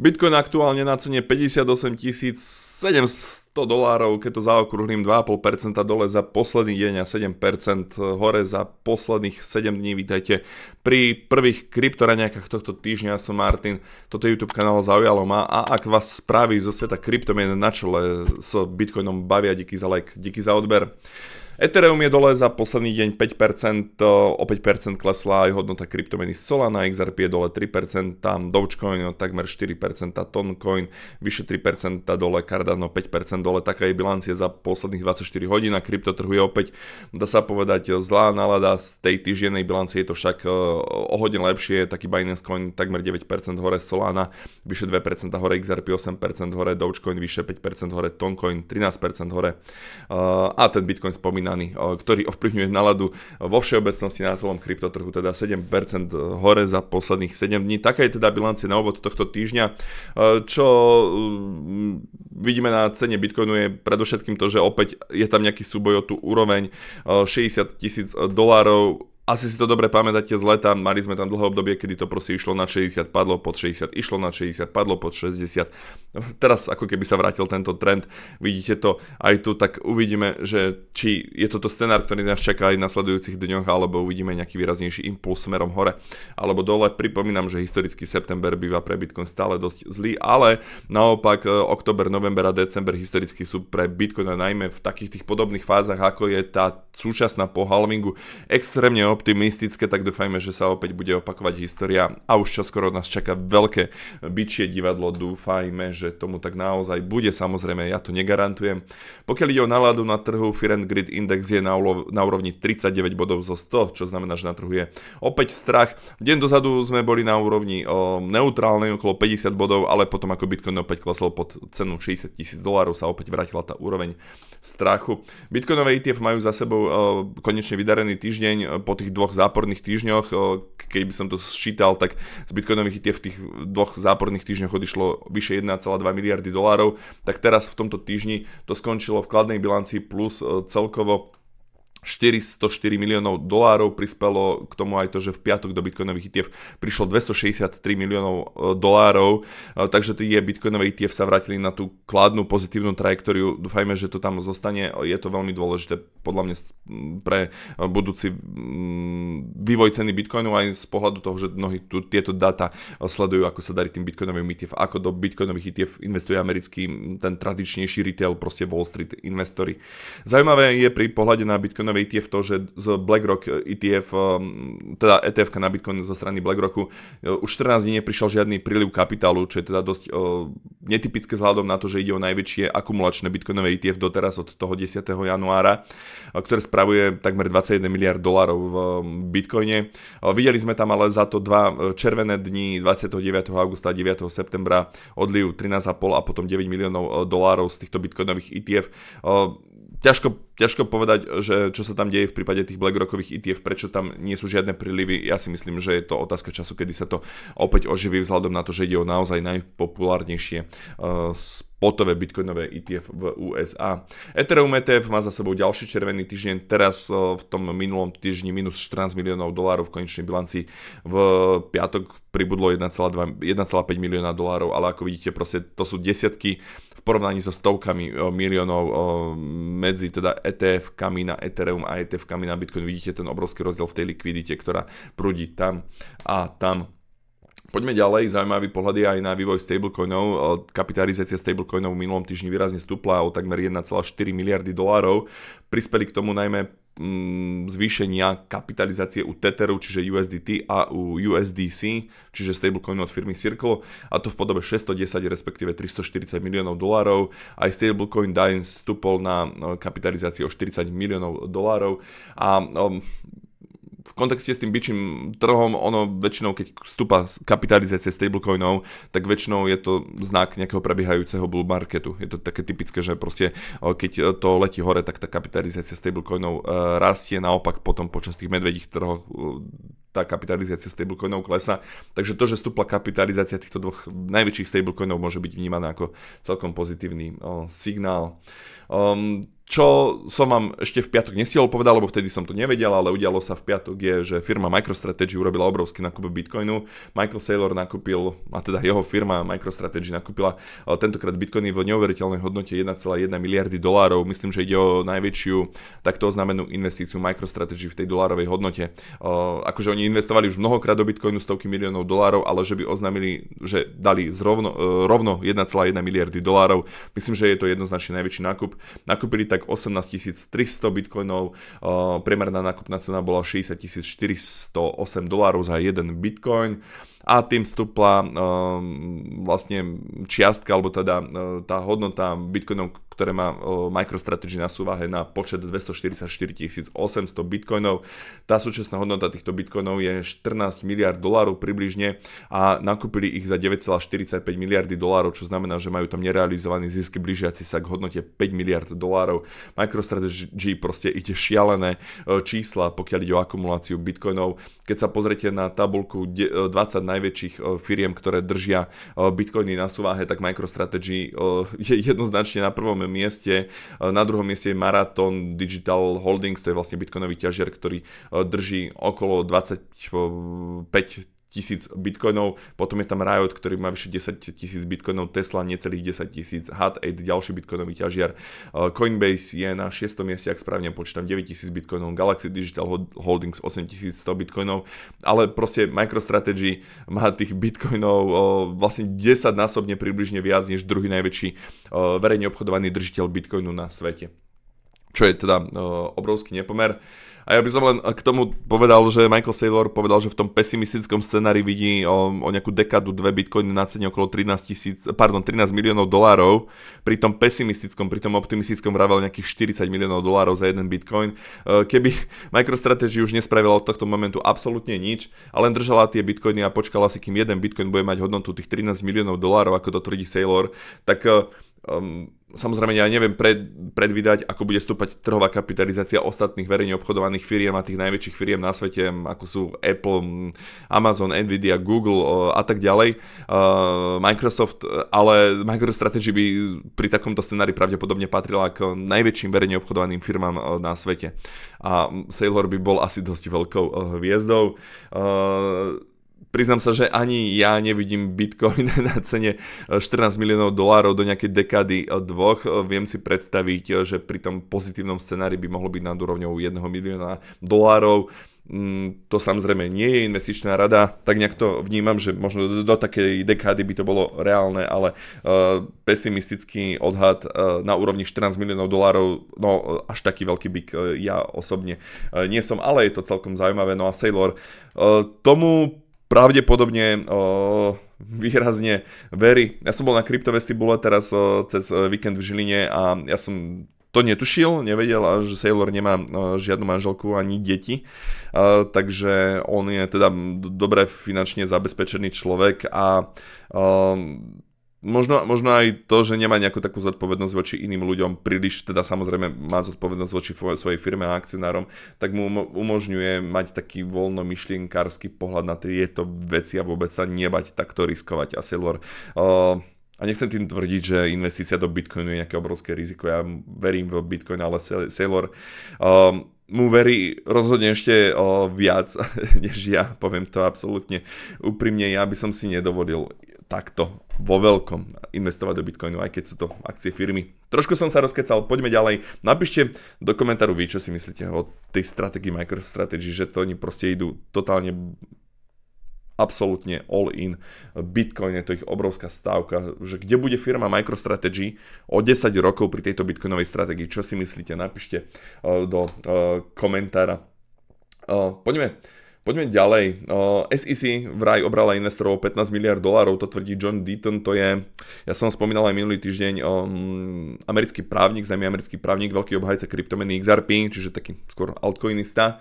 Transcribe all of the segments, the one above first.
Bitcoin aktuálne na cene 58 700 dolárov, keď to zaokrúhlim 2,5% dole za posledný deň a 7% hore za posledných 7 dní. Vítajte pri prvých kryptoraniakách tohto týždňa. Som Martin, toto YouTube kanál zaujalo ma a ak vás správy zo sveta kryptomien na čele s Bitcoinom bavia, díky za like, díky za odber. Ethereum je dole za posledný deň 5%, o 5% klesla aj hodnota kryptomeny Solana, XRP je dole 3%, tam Dogecoin takmer 4%, Toncoin vyše 3%, dole Cardano 5% dole, taká je bilancia za posledných 24 hodín a kryptotrhu je opäť, dá sa povedať, zlá nálada z tej týždennej bilancie je to však o hodne lepšie, taký Binance Coin takmer 9% hore, Solana vyše 2% hore, XRP 8% hore, Dogecoin vyše 5% hore, Toncoin 13% hore a ten Bitcoin spomína spomínaný, e, ktorý ovplyvňuje náladu vo všeobecnosti na celom kryptotrhu, teda 7% hore za posledných 7 dní. Taká je teda bilancia na úvod tohto týždňa. E, čo mm, vidíme na cene Bitcoinu je predovšetkým to, že opäť je tam nejaký súboj o tú úroveň 60 e, tisíc dolárov asi si to dobre pamätáte z leta, mali sme tam dlhé obdobie, kedy to proste išlo na 60, padlo pod 60, išlo na 60, padlo pod 60. Teraz ako keby sa vrátil tento trend, vidíte to aj tu, tak uvidíme, že či je toto scenár, ktorý nás čaká aj v nasledujúcich dňoch, alebo uvidíme nejaký výraznejší impuls smerom hore alebo dole. Pripomínam, že historický september býva pre Bitcoin stále dosť zlý, ale naopak e, oktober, november a december historicky sú pre Bitcoin najmä v takých tých podobných fázach, ako je tá súčasná po halvingu, extrémne optimistické, tak dúfajme, že sa opäť bude opakovať história a už čoskoro nás čaká veľké byčie divadlo. Dúfajme, že tomu tak naozaj bude. Samozrejme, ja to negarantujem. Pokiaľ ide o náladu na trhu, Firen Grid Index je na, ulov, na úrovni 39 bodov zo 100, čo znamená, že na trhu je opäť strach. Deň dozadu sme boli na úrovni o, neutrálnej, okolo 50 bodov, ale potom ako Bitcoin opäť klesol pod cenu 60 tisíc dolárov, sa opäť vrátila tá úroveň strachu. Bitcoinové ETF majú za sebou o, konečne vydarený týždeň po tých tých dvoch záporných týždňoch, keď by som to sčítal, tak z bitcoinových ETF v tých dvoch záporných týždňoch odišlo vyše 1,2 miliardy dolárov, tak teraz v tomto týždni to skončilo v kladnej bilanci plus celkovo 404 miliónov dolárov, prispelo k tomu aj to, že v piatok do bitcoinových ETF prišlo 263 miliónov e, dolárov, e, takže tie bitcoinové ETF sa vrátili na tú kladnú pozitívnu trajektóriu, dúfajme, že to tam zostane, je to veľmi dôležité podľa mňa pre e, budúci vývoj ceny bitcoinu aj z pohľadu toho, že mnohí tu, tieto data sledujú, ako sa darí tým bitcoinovým ETF, ako do bitcoinových ETF investuje americký ten tradičnejší retail, proste Wall Street investori. Zaujímavé je pri pohľade na bitcoin bitcoinové ETF to, že z BlackRock ETF, um, teda ETF na bitcoin zo strany BlackRocku, uh, už 14 dní neprišiel žiadny príliv kapitálu, čo je teda dosť uh, netypické vzhľadom na to, že ide o najväčšie akumulačné bitcoinové ETF doteraz od toho 10. januára, uh, ktoré spravuje takmer 21 miliard dolárov v um, bitcoine. Videli sme tam ale za to dva červené dni 29. augusta a 9. septembra odliv 13,5 a potom 9 miliónov dolárov z týchto bitcoinových ETF. Ťažko ťažko povedať, že čo sa tam deje v prípade tých BlackRockových ETF, prečo tam nie sú žiadne prílivy. Ja si myslím, že je to otázka času, kedy sa to opäť oživí vzhľadom na to, že ide o naozaj najpopulárnejšie uh, spotové bitcoinové ETF v USA. Ethereum ETF má za sebou ďalší červený týždeň, teraz e, v tom minulom týždni minus 14 miliónov dolárov v konečnej bilanci, v piatok pribudlo 1,5 milióna dolárov, ale ako vidíte, proste to sú desiatky v porovnaní so stovkami e, miliónov medzi teda ETF-kami na Ethereum a ETF-kami na Bitcoin. Vidíte ten obrovský rozdiel v tej likvidite, ktorá prúdi tam a tam Poďme ďalej, zaujímavý pohľad je aj na vývoj stablecoinov. E, kapitalizácia stablecoinov v minulom týždni výrazne stúpla o takmer 1,4 miliardy dolárov. Prispeli k tomu najmä mm, zvýšenia kapitalizácie u Tetheru, čiže USDT a u USDC, čiže stablecoin od firmy Circle, a to v podobe 610 respektíve 340 miliónov dolárov. Aj stablecoin Dines vstúpol na e, kapitalizáciu o 40 miliónov dolárov a e, v kontexte s tým bičím trhom, ono väčšinou, keď vstúpa kapitalizácia stablecoinov, tak väčšinou je to znak nejakého prebiehajúceho bull marketu. Je to také typické, že proste keď e, to letí hore, tak tá kapitalizácia stablecoinov e, rastie, naopak potom počas tých medvedích trhoch e, tá kapitalizácia stablecoinov klesa. Takže to, že stúpla kapitalizácia týchto dvoch najväčších stablecoinov môže byť vnímaná ako celkom pozitívny signál. Ehm, čo som vám ešte v piatok nesiel povedal, lebo vtedy som to nevedel, ale udialo sa v piatok je, že firma MicroStrategy urobila obrovský nákup Bitcoinu. Michael Saylor nakúpil, a teda jeho firma MicroStrategy nakúpila eh, tentokrát Bitcoiny v neuveriteľnej hodnote 1,1 miliardy dolárov. Myslím, že ide o najväčšiu takto oznámenú investíciu MicroStrategy v tej dolárovej hodnote. Eh, akože oni investovali už mnohokrát do Bitcoinu stovky miliónov dolárov, ale že by oznámili, že dali zrovno, eh, rovno 1,1 miliardy dolárov. Myslím, že je to jednoznačne najväčší nákup. Nakúpili tak tak 18 300 bitcoinov, priemerná nákupná cena bola 60 408 dolárov za jeden bitcoin a tým stúpla um, vlastne čiastka, alebo teda uh, tá hodnota bitcoinov, ktoré má uh, MicroStrategy na súvahe na počet 244 800 bitcoinov. Tá súčasná hodnota týchto bitcoinov je 14 miliard dolárov približne a nakúpili ich za 9,45 miliardy dolárov, čo znamená, že majú tam nerealizovaný zisk blížiaci sa k hodnote 5 miliard dolárov. MicroStrategy proste ide šialené uh, čísla, pokiaľ ide o akumuláciu bitcoinov. Keď sa pozriete na tabulku 20 naj najväčších e, firiem, ktoré držia e, bitcoiny na súvahe, tak MicroStrategy e, je jednoznačne na prvom mieste. Na druhom mieste je Marathon Digital Holdings, to je vlastne bitcoinový ťažiar, ktorý drží okolo 25 tisíc bitcoinov, potom je tam Riot, ktorý má vyše 10 tisíc bitcoinov, Tesla necelých 10 tisíc, Hut 8, ďalší bitcoinový ťažiar, eh, Coinbase je na 6. mieste, ak správne počítam, 9 tisíc bitcoinov, Galaxy Digital Holdings 8100 bitcoinov, ale proste MicroStrategy má tých bitcoinov eh, vlastne 10 násobne približne viac než druhý najväčší eh, verejne obchodovaný držiteľ bitcoinu na svete čo je teda obrovský nepomer. A ja by som len eh, k tomu povedal, že Michael Saylor povedal, že v tom pesimistickom scenári vidí o, um, o nejakú dekadu dve bitcoiny na cene okolo 13, 000, pardon, 13 miliónov dolárov. Pri tom pesimistickom, pri tom optimistickom vravel nejakých 40 miliónov dolárov za jeden bitcoin. Eh, keby MicroStrategy už nespravila od tohto momentu absolútne nič, ale len držala tie bitcoiny a počkala si, kým jeden bitcoin bude mať hodnotu tých 13 miliónov dolárov, ako to tvrdí Saylor, tak eh, um, Samozrejme, ja neviem pred, predvídať, ako bude stúpať trhová kapitalizácia ostatných verejne obchodovaných firiem a tých najväčších firiem na svete, ako sú Apple, Amazon, Nvidia, Google eh, a tak ďalej, eh, Microsoft, eh, ale MicroStrategy by pri takomto scenári pravdepodobne patrila k najväčším verejne obchodovaným firmám na svete. A Sailor by bol asi dosť veľkou hviezdou priznám sa, že ani ja nevidím Bitcoin na cene 14 e, miliónov dolárov do nejakej dekády e, dvoch. E, viem si predstaviť, že pri tom pozitívnom scenári by mohlo byť nad úrovňou 1 milióna dolárov. Mm, to samozrejme nie je investičná rada, tak nejak to vnímam, že možno do, do takej dekády by to bolo reálne, ale uh, pesimistický odhad uh, na úrovni 14 miliónov dolárov, no až taký veľký byk uh, ja osobne uh, nie som, ale je to celkom zaujímavé. No a Sailor, uh, tomu pravdepodobne výrazne verí. Ja som bol na kryptovestibule teraz cez e, víkend v Žiline a ja som to netušil, nevedel, že Sailor nemá žiadnu manželku ani deti, e, takže on je teda dobre finančne zabezpečený človek a Možno, možno aj to, že nemá nejakú takú zodpovednosť voči iným ľuďom, príliš teda samozrejme má zodpovednosť voči svojej firme a akcionárom, tak mu umožňuje mať taký voľno myšlienkársky pohľad na tieto veci a vôbec sa nebať takto riskovať. Asi lor. uh, a nechcem tým tvrdiť, že investícia do Bitcoinu je nejaké obrovské riziko. Ja verím v Bitcoin, ale Sailor um, mu verí rozhodne ešte uh, viac, než ja, poviem to absolútne úprimne. Ja by som si nedovolil takto vo veľkom investovať do Bitcoinu, aj keď sú to akcie firmy. Trošku som sa rozkecal, poďme ďalej. Napíšte do komentáru vy, čo si myslíte o tej strategii MicroStrategy, že to oni proste idú totálne absolútne all in. Bitcoin je to ich obrovská stávka, že kde bude firma MicroStrategy o 10 rokov pri tejto bitcoinovej strategii. čo si myslíte, napíšte eh, do eh, komentára. Eh, poďme Poďme ďalej. SEC vraj obrala investorov 15 miliard dolárov, to tvrdí John Deaton, to je, ja som spomínal aj minulý týždeň, um, americký právnik, známy americký právnik, veľký obhajca kryptomeny XRP, čiže taký skôr altcoinista.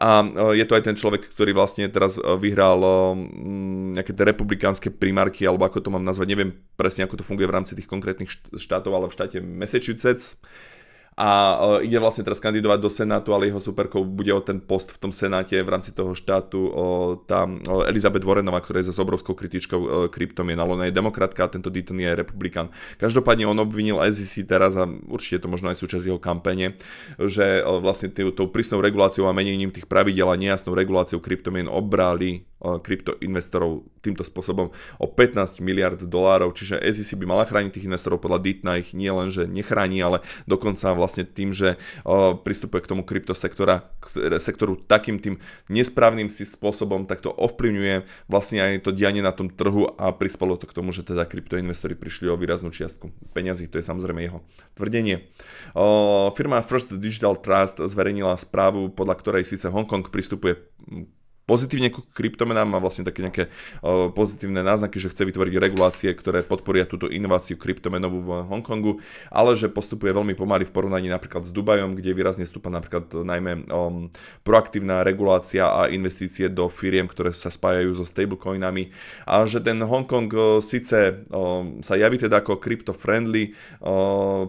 A je to aj ten človek, ktorý vlastne teraz vyhral um, nejaké tie republikánske primárky, alebo ako to mám nazvať, neviem presne, ako to funguje v rámci tých konkrétnych štátov, ale v štáte Massachusetts a ide vlastne teraz kandidovať do Senátu, ale jeho superkou bude o ten post v tom Senáte v rámci toho štátu o, tá o Elizabeth Warrenová, ktorá je zase obrovskou kritičkou kryptomien, ale ona je demokratka a tento Deaton je republikán. Každopádne on obvinil SEC teraz a určite to možno aj súčasť jeho kampane, že vlastne tou prísnou reguláciou a menením tých pravidel a nejasnou reguláciou kryptomien obrali kryptoinvestorov týmto spôsobom o 15 miliard dolárov. Čiže SEC by mala chrániť tých investorov podľa Ditna ich nie len, že nechráni, ale dokonca vlastne tým, že pristupuje k tomu kryptosektora, sektoru takým tým nesprávnym si spôsobom, tak to ovplyvňuje vlastne aj to dianie na tom trhu a prispelo to k tomu, že teda kryptoinvestori prišli o výraznú čiastku peňazí, to je samozrejme jeho tvrdenie. Firma First Digital Trust zverejnila správu, podľa ktorej síce Hongkong pristupuje pozitívne ku kryptomenám, má vlastne také nejaké e, pozitívne náznaky, že chce vytvoriť regulácie, ktoré podporia túto inováciu kryptomenovú v Hongkongu, ale že postupuje veľmi pomaly v porovnaní napríklad s Dubajom, kde výrazne stúpa napríklad najmä um, proaktívna regulácia a investície do firiem, ktoré sa spájajú so stablecoinami a že ten Hongkong e, síce um, sa javí teda ako crypto-friendly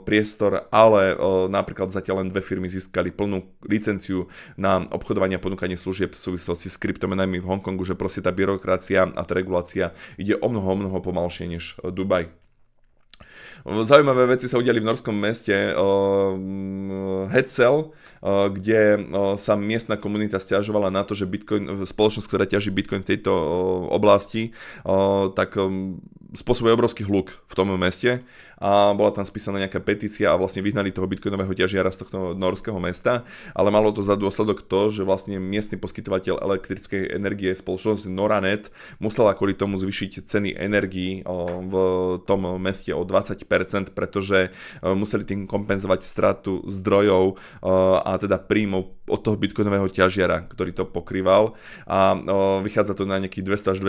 priestor, ale napríklad zatiaľ len dve firmy získali plnú licenciu na obchodovanie a ponúkanie služieb v súvislosti s kryptomenami v Hongkongu, že proste tá byrokracia a tá regulácia ide o mnoho, o mnoho pomalšie než eh, Dubaj. Zaujímavé veci sa udiali v norskom meste uh, eh, mm, Hetzel, uh, eh, kde uh, sa miestna komunita stiažovala na to, že Bitcoin, spoločnosť, ktorá ťaží Bitcoin v tejto uh, oblasti, uh, tak um, spôsobuje obrovský hluk v tom meste a bola tam spísaná nejaká petícia a vlastne vyhnali toho bitcoinového ťažiara z tohto norského mesta, ale malo to za dôsledok to, že vlastne miestny poskytovateľ elektrickej energie spoločnosť Noranet musela kvôli tomu zvyšiť ceny energií v tom meste o 20%, pretože e, museli tým kompenzovať stratu zdrojov e, a teda príjmov od toho bitcoinového ťažiara, ktorý to pokrýval a vychádza to na nejakých 200 až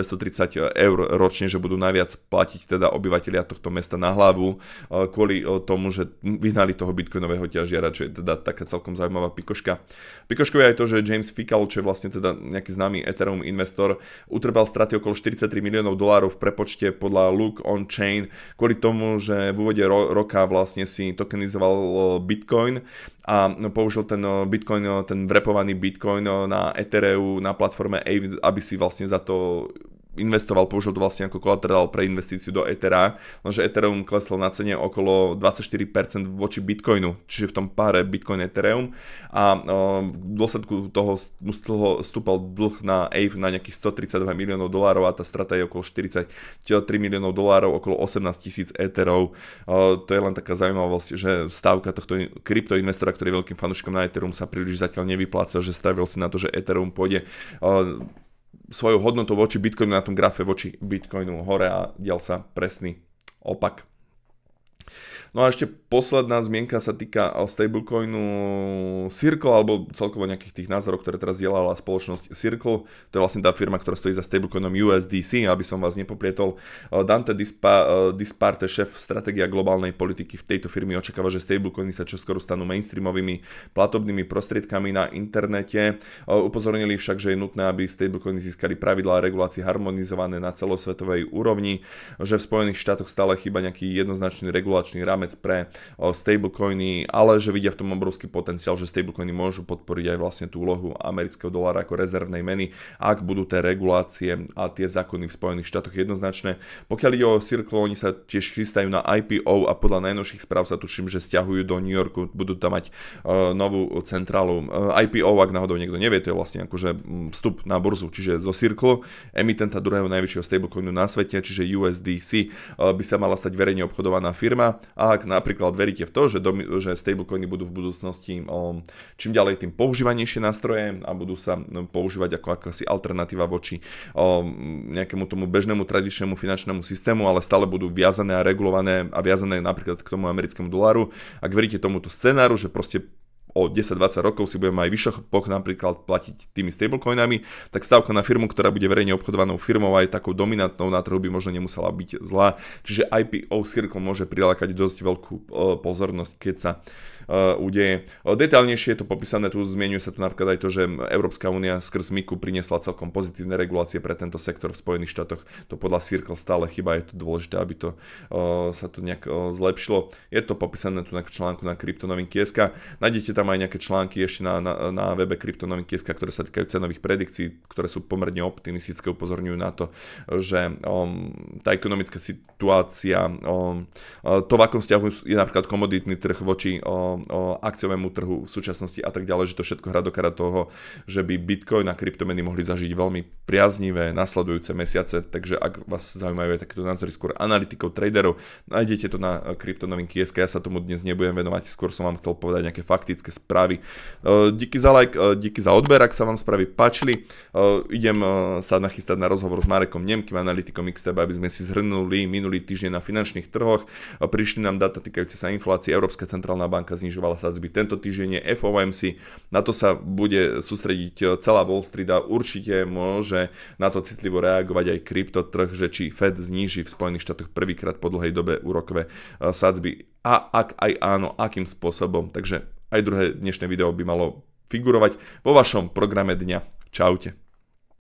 230 eur ročne, že budú najviac platiť teda obyvateľia tohto mesta na hlavu kvôli tomu, že vyhnali toho bitcoinového ťažiara, čo je teda taká celkom zaujímavá pikoška. Pikoškou je aj to, že James Fickal, čo je vlastne teda nejaký známy Ethereum investor, utrpel straty okolo 43 miliónov dolárov v prepočte podľa Look on Chain kvôli tomu, že v úvode ro- roka vlastne si tokenizoval Bitcoin a no, použil ten Bitcoin, ten vrepovaný Bitcoin na Ethereum, na platforme Aave, aby si vlastne za to investoval, použil to vlastne ako kolaterál pre investíciu do Ethera, lenže Ethereum kleslo na cene okolo 24% voči Bitcoinu, čiže v tom páre Bitcoin Ethereum a v dôsledku toho stúpal dlh na AVE na nejakých 132 miliónov dolárov a tá strata je okolo 43 miliónov dolárov, okolo 18 tisíc Etherov. To je len taká zaujímavosť, že stávka tohto kryptoinvestora, ktorý je veľkým fanúškom na Ethereum, sa príliš zatiaľ nevypláca, že stavil si na to, že Ethereum pôjde svoju hodnotu voči Bitcoinu na tom grafe voči Bitcoinu hore a dial sa presný opak. No a ešte posledná zmienka sa týka eh, stablecoinu Circle, alebo celkovo nejakých tých názorov, ktoré teraz dielala spoločnosť Circle. To je vlastne tá firma, ktorá stojí za stablecoinom USDC, aby som vás nepoprietol. Eh, Dante eh, Disparte, šéf stratégia globálnej politiky v tejto firmy, očakáva, že stablecoiny sa čoskoro stanú mainstreamovými platobnými prostriedkami na internete. Upozornili však, že je nutné, aby stablecoiny získali pravidlá a regulácie harmonizované na celosvetovej úrovni, že v Spojených štátoch stále chýba nejaký jednoznačný regulačný rámec pre stablecoiny, ale že vidia v tom obrovský potenciál, že stablecoiny môžu podporiť aj vlastne tú úlohu amerického dolára ako rezervnej meny, ak budú tie regulácie a tie zákony v Spojených štátoch jednoznačné. Pokiaľ ide o Circle, oni sa tiež chystajú na IPO a podľa najnovších správ sa tuším, že stiahujú do New Yorku, budú tam mať uh, novú centrálu. Uh, e, IPO, ak náhodou niekto nevie, to je vlastne akože vstup na burzu, čiže zo Circle, emitenta druhého najväčšieho stablecoinu na svete, čiže USDC, uh, e, by sa mala stať verejne obchodovaná firma a ak napríklad napríklad veríte v to, že, domi- že stablecoiny budú v budúcnosti o, čím ďalej tým používanejšie nástroje a budú sa no, používať ako akási alternatíva voči o, nejakému tomu bežnému tradičnému finančnému systému, ale stále budú viazané a regulované a viazané napríklad k tomu americkému dolaru. Ak veríte tomuto scenáru, že proste o 10-20 rokov si budeme aj poch napríklad platiť tými stablecoinami, tak stavka na firmu, ktorá bude verejne obchodovanou firmou aj takou dominantnou na trhu by možno nemusela byť zlá. Čiže IPO Circle môže prilákať dosť veľkú e, pozornosť, keď sa Eh, udeje. Eh, Detailnejšie je to popísané, tu zmienuje sa tu napríklad aj to, že Európska únia skrz MIKU priniesla celkom pozitívne regulácie pre tento sektor v Spojených štátoch. To podľa Circle stále chyba, je to dôležité, aby to eh, sa tu nejak zlepšilo. Je to popísané tu v článku na kryptonovinky.sk. Nájdete tam aj nejaké články ešte na, na, na webe kryptonovinky.sk, ktoré sa týkajú cenových predikcií, ktoré sú pomerne optimistické, upozorňujú na to, že um, tá ekonomická situácia, um, to v akom vzťahu je napríklad komoditný trh voči um, o akciovému trhu v súčasnosti a tak ďalej, že to všetko hrá do kara toho, že by Bitcoin a kryptomeny mohli zažiť veľmi priaznivé nasledujúce mesiace, takže ak vás zaujímajú aj takéto názory skôr analytikov, traderov, nájdete to na eh, kryptonovinky SK, ja sa tomu dnes nebudem venovať, skôr som vám chcel povedať nejaké faktické správy. Eh, díky za like, eh, díky za odber, ak sa vám správy páčili. Idem sa nachystať na rozhovor s Marekom Nemkým, analytikom XTB, e aby sme si zhrnuli minulý týždeň na finančných trhoch. Prišli nám data týkajúce sa inflácie, Európska centrálna banka z znižovala sadzby. Tento týždeň je FOMC, na to sa bude sústrediť e, celá Wall Street a určite môže na to citlivo reagovať aj kryptotrh, že či Fed zníži v Spojených štátoch prvýkrát po dlhej dobe úrokové e, sadzby a ak aj áno, akým spôsobom. Takže aj druhé dnešné video by malo figurovať vo vašom programe dňa. Čaute.